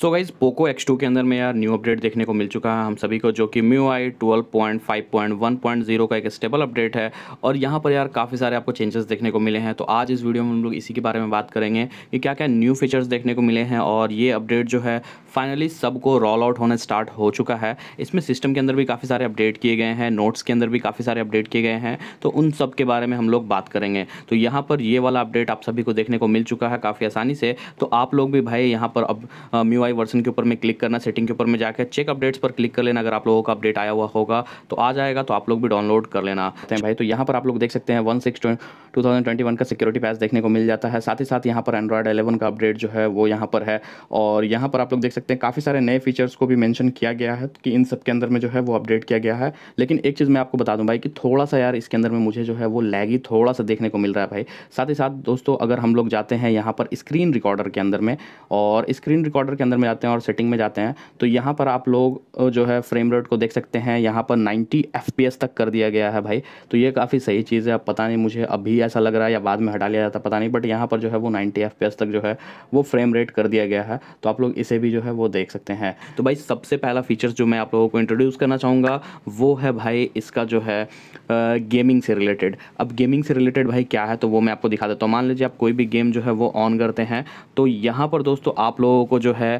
सो guys Poco X two के अंदर में यार न्यू अपडेट देखने को मिल चुका है हम सभी को जो कि MIUI twelve point five point one point zero का एक स्टेबल अपडेट है और यहाँ पर यार काफ़ी सारे आपको चेंजेस देखने को मिले हैं तो आज इस वीडियो में हम लोग इसी के बारे में बात करेंगे कि क्या क्या न्यू फीचर्स देखने को मिले हैं और ये अपडेट जो है फाइनली सबको रोल आउट होना स्टार्ट हो चुका है इसमें सिस्टम के अंदर भी काफ़ी सारे अपडेट किए गए हैं नोट्स के अंदर भी काफ़ी सारे अपडेट किए गए हैं तो उन सब के बारे में हम लोग बात करेंगे तो यहाँ पर ये वाला अपडेट आप सभी को देखने को मिल चुका है काफ़ी आसानी से तो आप लोग भी भाई यहाँ पर अब म्यू फाइव वर्सन के ऊपर में क्लिक करना सेटिंग के ऊपर में जाकर चेक अपडेट्स पर क्लिक कर लेना अगर आप लोगों का अपडेट आया हुआ होगा तो आ जाएगा तो आप लोग भी डाउनलोड कर लेना तो भाई तो यहाँ पर आप लोग देख सकते हैं वन सिक्स का सिक्योरिटी पैस देखने को मिल जाता है साथ ही साथ यहाँ पर एंड्रॉयड एलेवन का अपडेट जो है वो यहाँ पर है और यहाँ पर आप लोग देख सकते हैं काफ़ी सारे नए फीचर्स को भी मैंशन किया गया है कि इन सब के अंदर में जो है वो अपडेट किया गया है लेकिन एक चीज़ मैं आपको बता दूँ भाई कि थोड़ा सा यार इसके अंदर में मुझे जो है वो लैगी थोड़ा सा देखने को मिल रहा है भाई साथ ही साथ दोस्तों अगर हम लोग जाते हैं यहाँ पर स्क्रीन रिकॉर्डर के अंदर में और स्क्रीन रिकॉर्डर के अंदर में जाते हैं और सेटिंग में जाते हैं तो यहाँ पर आप लोग जो है फ्रेम रेट को देख सकते हैं यहाँ पर 90 एफ तक कर दिया गया है भाई तो ये काफ़ी सही चीज़ है अब पता नहीं मुझे अभी ऐसा लग रहा है या बाद में हटा लिया जाता पता नहीं बट यहाँ पर जो है वो नाइन्टी एफ तक जो है वो फ्रेम रेट कर दिया गया है तो आप लोग इसे भी जो है वो देख सकते हैं तो भाई सबसे पहला फ़ीचर जो मैं आप लोगों को इंट्रोड्यूस करना चाहूँगा वो है भाई इसका जो है गेमिंग से रिलेटेड अब गेमिंग से रिलेटेड भाई क्या है तो वो मैं आपको दिखा देता हूँ मान लीजिए आप कोई भी गेम जो है वो ऑन करते हैं तो यहाँ पर दोस्तों आप लोगों को जो है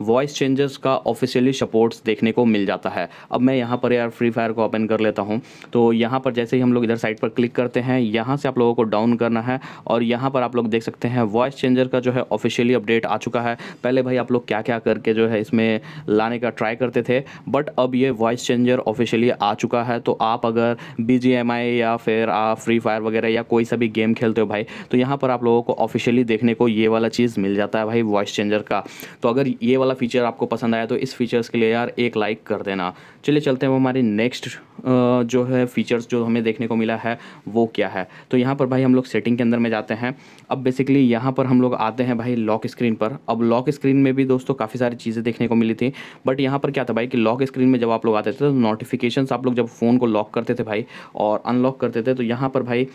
वॉइस चेंजेस का ऑफिशियली सपोर्ट्स देखने को मिल जाता है अब मैं यहाँ पर यार फ्री फायर को ओपन कर लेता हूँ तो यहाँ पर जैसे ही हम लोग इधर साइड पर क्लिक करते हैं यहाँ से आप लोगों को डाउन करना है और यहाँ पर आप लोग देख सकते हैं वॉइस चेंजर का जो है ऑफिशियली अपडेट आ चुका है पहले भाई आप लोग क्या क्या करके जो है इसमें लाने का ट्राई करते थे बट अब ये वॉइस चेंजर ऑफिशियली आ चुका है तो आप अगर बी या फिर आप फ्री फायर वगैरह या कोई सा भी गेम खेलते हो भाई तो यहाँ पर आप लोगों को ऑफिशियली देखने को ये वाला चीज़ मिल जाता है भाई वॉइस चेंजर का तो अगर ये वाला वाला फीचर आपको पसंद आया तो इस फीचर्स के लिए यार एक लाइक कर देना चलिए चलते हैं वो हमारे नेक्स्ट जो है फीचर्स जो हमें देखने को मिला है वो क्या है तो यहाँ पर भाई हम लोग सेटिंग के अंदर में जाते हैं अब बेसिकली यहाँ पर हम लोग आते हैं भाई लॉक स्क्रीन पर अब लॉक स्क्रीन में भी दोस्तों काफ़ी सारी चीज़ें देखने को मिली थी बट यहाँ पर क्या था भाई कि लॉक स्क्रीन में जब आप लोग आते थे तो नोटिफिकेशन आप लोग जब फ़ोन को लॉक करते थे भाई और अनलॉक करते थे तो यहाँ पर भाई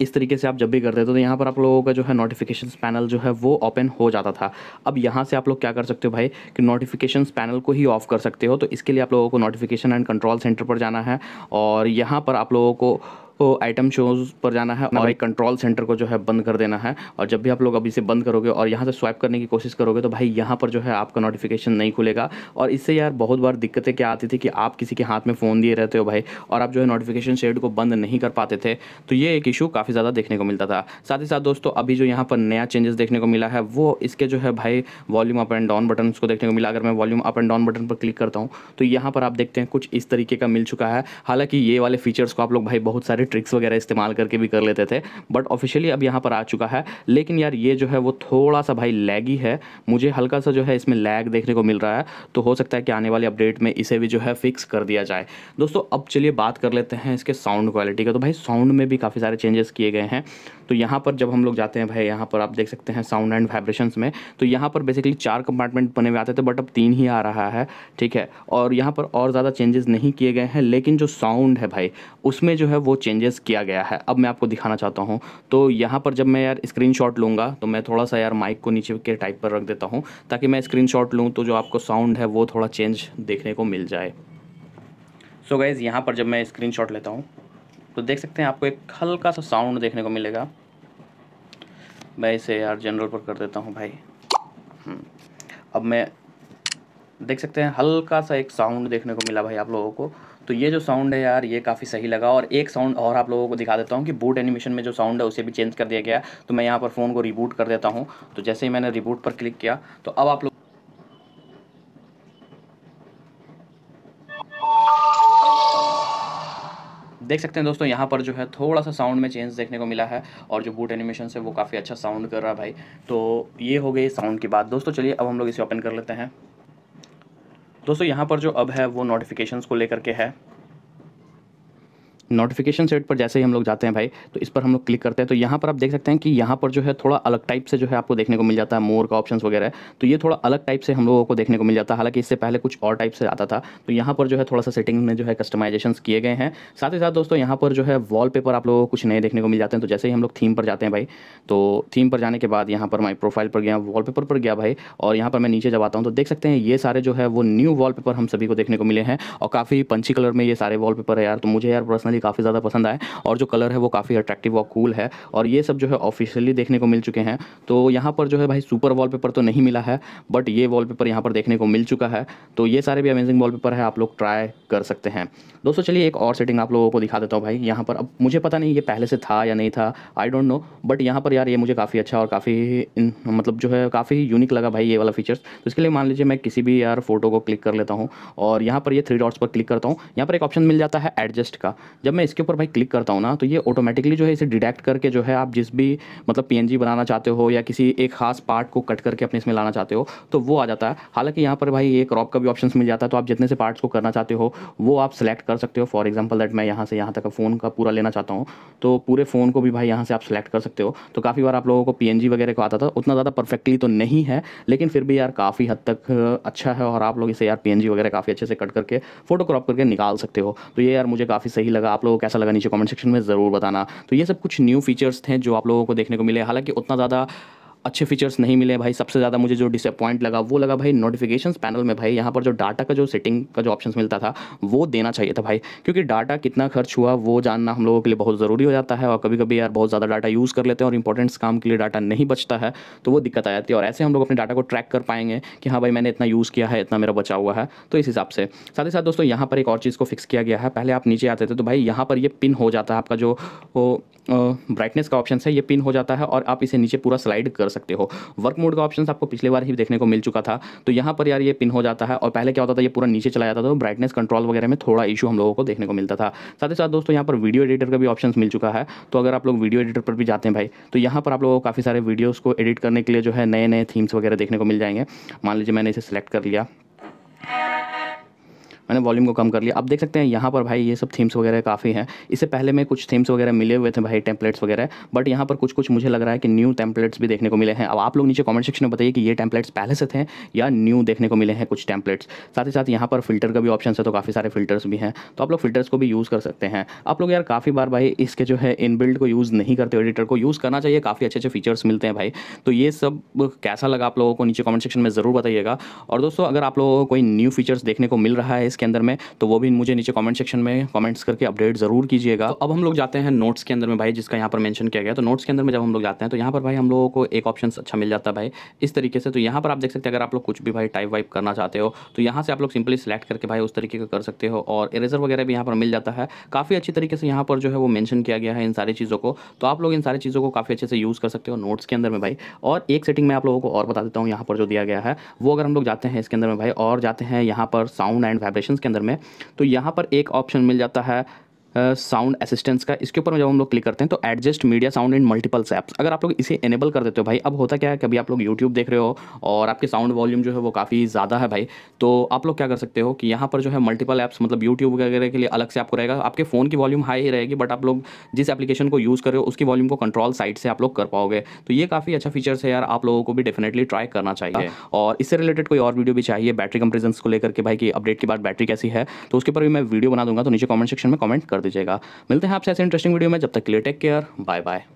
इस तरीके से आप जब भी करते थे तो यहाँ पर आप लोगों का जो है नोटिफिकेशन पैनल जो है वो ओपन हो जाता था अब यहाँ से आप लोग क्या कर सकते हो भाई कि नोटिफिकेशन पैनल को ही ऑफ कर सकते हो तो इसके लिए आप लोगों को नोटिफिकेशन एंड कंट्रोल सेंटर पर जाना है और यहाँ पर आप लोगों को वो आइटम शोज पर जाना है और एक कंट्रोल सेंटर को जो है बंद कर देना है और जब भी आप लोग अभी से बंद करोगे और यहाँ से स्वाइप करने की कोशिश करोगे तो भाई यहाँ पर जो है आपका नोटिफिकेशन नहीं खुलेगा और इससे यार बहुत बार दिक्कतें क्या आती थी कि आप किसी के हाथ में फ़ोन दिए रहते हो भाई और आप जो है नोटिफिकेशन शेड को बंद नहीं कर पाते थे तो ये एक इशू काफ़ी ज़्यादा देखने को मिलता था साथ ही साथ दोस्तों अभी जो यहाँ पर नया चेंजेस देखने को मिला है वो इसके जो है भाई volume up and down button को देखने को मिला अगर मैं volume up and down button पर क्लिक करता हूँ तो यहाँ पर आप देखते हैं कुछ इस तरीके का मिल चुका है हालांकि ये वाले फीचर्स को आप लोग भाई बहुत सारे सारी ट्रिक्स वगैरह इस्तेमाल करके भी कर लेते थे बट ऑफिशियली अब यहाँ पर आ चुका है लेकिन यार ये जो है वो थोड़ा सा भाई लैगी है मुझे हल्का सा जो है इसमें लैग देखने को मिल रहा है तो हो सकता है कि आने वाले अपडेट में इसे भी जो है फिक्स कर दिया जाए दोस्तों अब चलिए बात कर लेते हैं इसके साउंड क्वालिटी का तो भाई साउंड में भी काफ़ी सारे चेंजेस किए गए हैं तो यहाँ पर जब हम लोग जाते हैं भाई यहाँ पर आप देख सकते हैं साउंड एंड वाइब्रेशन में तो यहाँ पर बेसिकली चार कंपार्टमेंट बने हुए आते थे बट अब तीन ही आ रहा है ठीक है और यहाँ पर और ज़्यादा चेंजेस नहीं किए गए हैं लेकिन जो साउंड है भाई उसमें जो है वो चेंज चेंजेस किया गया है अब मैं आपको दिखाना चाहता हूँ तो यहाँ पर जब मैं यार स्क्रीन शॉट लूँगा तो मैं थोड़ा सा यार माइक को नीचे के टाइप पर रख देता हूँ ताकि मैं स्क्रीन लूँ तो जो आपको साउंड है वो थोड़ा चेंज देखने को मिल जाए सो गाइज़ यहाँ पर जब मैं स्क्रीन लेता हूँ तो देख सकते हैं आपको एक हल्का सा साउंड देखने को मिलेगा मैं इसे यार जनरल पर कर देता हूँ भाई हम्म। अब मैं देख सकते हैं हल्का सा एक साउंड देखने को मिला भाई आप लोगों को तो ये जो साउंड है यार ये काफ़ी सही लगा और एक साउंड और आप लोगों को दिखा देता हूँ कि बूट एनिमेशन में जो साउंड है उसे भी चेंज कर दिया गया तो मैं यहाँ पर फ़ोन को रिबूट कर देता हूँ तो जैसे ही मैंने रिबूट पर क्लिक किया तो अब आप लोग देख सकते हैं दोस्तों यहाँ पर जो है थोड़ा सा साउंड में चेंज देखने को मिला है और जो बूट एनिमेशन है वो काफ़ी अच्छा साउंड कर रहा है भाई तो ये हो गई साउंड की बात दोस्तों चलिए अब हम लोग इसे ओपन कर लेते हैं दोस्तों यहाँ पर जो अब है वो नोटिफिकेशंस को लेकर के है नोटिफिकेशन सेट पर जैसे ही हम लोग जाते हैं भाई तो इस पर हम लोग क्लिक करते हैं तो यहाँ पर आप देख सकते हैं कि यहाँ पर जो है थोड़ा अलग टाइप से जो है आपको देखने को मिल जाता है मोर का ऑप्शन वगैरह तो ये थोड़ा अलग टाइप से हम लोगों को देखने को मिल जाता है हालांकि इससे पहले कुछ और टाइप से आता था तो यहाँ पर जो है थोड़ा सा सेटिंग में जो है कस्टमाइजेशन किए गए हैं साथ ही साथ दोस्तों यहाँ पर जो है वॉल आप लोगों को कुछ नए देखने को मिल जाते हैं तो जैसे ही हम लोग थीम पर जाते हैं भाई तो थीम पर जाने के बाद यहाँ पर मैं प्रोफाइल पर गया वॉल पर गया भाई और यहाँ पर मैं नीचे जब आता हूँ तो देख सकते हैं ये सारे जो है वो न्यू वॉल हम सभी को देखने को मिले हैं और काफ़ी पंची कलर में ये सारे वॉल है यार तो मुझे यार पर्सनली पर्सनली काफ़ी ज़्यादा पसंद आए और जो कलर है वो काफ़ी अट्रैक्टिव और कूल है और ये सब जो है ऑफिशियली देखने को मिल चुके हैं तो यहाँ पर जो है भाई सुपर वॉलपेपर तो नहीं मिला है बट ये वॉलपेपर यहाँ पर देखने को मिल चुका है तो ये सारे भी अमेजिंग वॉलपेपर है आप लोग ट्राई कर सकते हैं दोस्तों चलिए एक और सेटिंग आप लोगों को दिखा देता हूँ भाई यहाँ पर अब मुझे पता नहीं ये पहले से था या नहीं था आई डोंट नो बट यहाँ पर यार ये मुझे काफ़ी अच्छा और काफ़ी मतलब जो है काफ़ी यूनिक लगा भाई ये वाला फीचर्स तो इसके लिए मान लीजिए मैं किसी भी यार फोटो को क्लिक कर लेता हूँ और यहाँ पर ये थ्री डॉट्स पर क्लिक करता हूँ यहाँ पर एक ऑप्शन मिल जाता है एडजस्ट का जब मैं इसके ऊपर भाई क्लिक करता हूँ ना तो ये ऑटोमेटिकली जो है इसे डिटेक्ट करके जो है आप जिस भी मतलब पी बनाना चाहते हो या किसी एक खास पार्ट को कट करके अपने इसमें लाना चाहते हो तो वो आ जाता है हालांकि यहाँ पर भाई ये क्रॉप का भी ऑप्शन मिल जाता है तो आप जितने से पार्ट्स को करना चाहते हो वो आप सेलेक्ट कर सकते हो फॉर एग्जाम्पल दैट मैं यहाँ से यहाँ तक फ़ोन का पूरा लेना चाहता हूँ तो पूरे फ़ोन को भी भाई यहाँ से आप सेलेक्ट कर सकते हो तो काफ़ी बार आप लोगों को पी वगैरह को आता था उतना ज़्यादा परफेक्टली तो नहीं है लेकिन फिर भी यार काफ़ी हद तक अच्छा है और आप लोग इसे यार पी वगैरह काफ़ी अच्छे से कट करके फोटो क्रॉप करके निकाल सकते हो तो ये यार मुझे काफ़ी सही लगा आप लोगों को कैसा लगा नीचे कमेंट सेक्शन में ज़रूर बताना तो ये सब कुछ न्यू फीचर्स थे जो आप लोगों को देखने को मिले हालांकि उतना ज़्यादा अच्छे फीचर्स नहीं मिले भाई सबसे ज़्यादा मुझे जो डिसअपॉइंट लगा वो लगा भाई नोटिफिकेशन पैनल में भाई यहाँ पर जो डाटा का जो सेटिंग का जो ऑप्शन मिलता था वो देना चाहिए था भाई क्योंकि डाटा कितना खर्च हुआ वो जानना हम लोगों के लिए बहुत ज़रूरी हो जाता है और कभी कभी यार बहुत ज़्यादा डाटा यूज़ कर लेते हैं और इंपॉर्टेंट्स काम के लिए डाटा नहीं बचता है तो वो दिक्कत आ जाती है और ऐसे हम लोग अपने डाटा को ट्रैक कर पाएंगे कि हाँ भाई मैंने इतना यूज़ किया है इतना मेरा बचा हुआ है तो इस हिसाब से साथ ही साथ दोस्तों यहाँ पर एक और चीज़ को फिक्स किया गया है पहले आप नीचे आते थे तो भाई यहाँ पर ये पिन हो जाता है आपका जो ब्राइटनेस का ऑप्शन है ये पिन हो जाता है और आप इसे नीचे पूरा स्लाइड कर सकते हो वर्क मोड का ऑप्शन आपको पिछले बार ही देखने को मिल चुका था तो यहाँ पर यार ये पिन हो जाता है और पहले क्या होता था ये पूरा नीचे चला जाता था तो ब्राइटनेस कंट्रोल वगैरह में थोड़ा इशू हम लोगों को देखने को मिलता था साथ ही साथ दोस्तों यहाँ पर वीडियो एडिटर का भी ऑप्शन मिल चुका है तो अगर आप लोग वीडियो एडिटर पर भी जाते हैं भाई तो यहाँ पर आप लोगों को काफ़ी सारे वीडियोज़ को एडिट करने के लिए जो है नए नए थीम्स वगैरह देखने को मिल जाएंगे मान लीजिए मैंने इसे सेलेक्ट कर लिया मैंने वॉल्यूम को कम कर लिया आप देख सकते हैं यहाँ पर भाई ये सब थीम्स वगैरह काफ़ी हैं इससे पहले में कुछ थीम्स वगैरह मिले हुए थे भाई टेम्पलेट्स वगैरह बट यहाँ पर कुछ कुछ मुझे लग रहा है कि न्यू टेम्पलेट्स भी देखने को मिले हैं अब आप लोग नीचे कॉमेंट सेक्शन में बताइए कि ये टेम्पलेट्स पहले से थे या न्यू देखने को मिले हैं कुछ टेम्पलेट्स साथ ही साथ यहाँ पर फिल्टर का भी ऑप्शन है तो काफ़ी सारे फिल्टर्स भी हैं तो आप लोग फिल्टर्स को भी यूज़ कर सकते हैं आप लोग यार काफ़ी बार भाई इसके जो है इनबिल्ड को यूज़ नहीं करते एडिटर को यूज़ करना चाहिए काफ़ी अच्छे अच्छे फीचर्स मिलते हैं भाई तो ये सब कैसा लगा आप लोगों को नीचे कॉमेंट सेक्शन में ज़रूर बताइएगा और दोस्तों अगर आप लोगों को कोई न्यू फीचर्स देखने को मिल रहा है इसके अंदर में तो वो भी मुझे नीचे कॉमेंट सेक्शन में कॉमेंट्स करके अपडेट ज़रूर कीजिएगा तो अब हम लोग जाते हैं नोट्स के अंदर में भाई जिसका यहाँ पर मैंशन किया गया तो नोट्स के अंदर में जब हम लोग जाते हैं तो यहाँ पर भाई हम लोगों को एक ऑप्शन अच्छा मिल जाता है भाई इस तरीके से तो यहाँ पर आप देख सकते हैं अगर आप लोग कुछ भी भाई टाइप वाइप करना चाहते हो तो यहाँ से आप लोग सिंपली सिलेक्ट करके भाई उस तरीके का कर सकते हो और इरेजर वगैरह भी यहाँ पर मिल जाता है काफ़ी अच्छी तरीके से यहाँ पर जो है वो मैंशन किया गया है इन सारी चीज़ों को तो आप लोग इन सारी चीज़ों को काफ़ी अच्छे से यूज़ कर सकते हो नोट्स के अंदर में भाई और एक सेटिंग में आप लोगों को और बता देता हूँ यहाँ पर जो दिया गया है वो अगर हम लोग जाते हैं इसके अंदर में भाई और जाते हैं यहाँ पर साउंड एंड वाइब्रेशन क्वेश्चन के अंदर में तो यहाँ पर एक ऑप्शन मिल जाता है साउंड असिस्टेंस का इसके ऊपर जब हम लोग क्लिक करते हैं तो adjust media sound in multiples apps अगर आप लोग इसे इनेबल कर देते हो भाई अब होता क्या है कभी आप लोग यूट्यूब देख रहे हो और आपके साउंड वॉल्यूम जो है वो काफ़ी ज़्यादा है भाई तो आप लोग क्या कर सकते हो कि यहाँ पर जो है मल्टीपल ऐप्स मतलब यूट्यूब वगैरह के लिए अलग से आपको रहेगा आपके फ़ोन की वॉल्यूम हाई रहेगी बट आप लोग जिस एप्लीकेशन को यूज़ कर रहे हो उसकी वॉल्यूम को कंट्रोल साइड से आप लोग कर पाओगे तो ये काफ़ी अच्छा फीचर्स है यार आप लोगों को भी डेफिनेटली ट्राई करना चाहिए हाँ। और इससे रिलेटेड कोई और वीडियो भी चाहिए बैटरी कंपेरिजन को लेकर के भाई की अपडेट के बाद बैटरी कैसी है तो उसके ऊपर भी मैं वीडियो बना दूंगा तो नीचे कमेंट सेक्शन में कॉमेंट कर दीजिएगा मिलते हैं आपसे ऐसे इंटरेस्टिंग वीडियो में जब तक के लिए टेक केयर बाय बाय